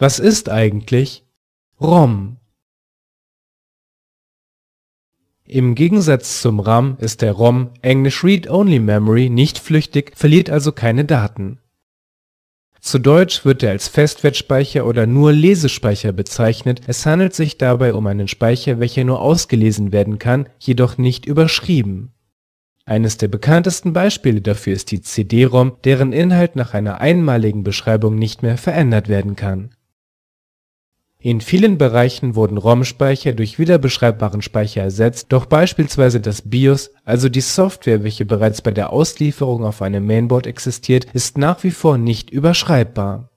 Was ist eigentlich ROM? Im Gegensatz zum RAM ist der ROM (englisch Read-Only Memory) nicht flüchtig, verliert also keine Daten. Zu deutsch wird er als Festwertspeicher oder nur Lesespeicher bezeichnet, es handelt sich dabei um einen Speicher, welcher nur ausgelesen werden kann, jedoch nicht überschrieben. Eines der bekanntesten Beispiele dafür ist die CD-ROM, deren Inhalt nach einer einmaligen Beschreibung nicht mehr verändert werden kann in vielen Bereichen wurden ROM-Speicher durch wiederbeschreibbaren Speicher ersetzt, doch beispielsweise das BIOS, also die Software, welche bereits bei der Auslieferung auf einem Mainboard existiert, ist nach wie vor nicht überschreibbar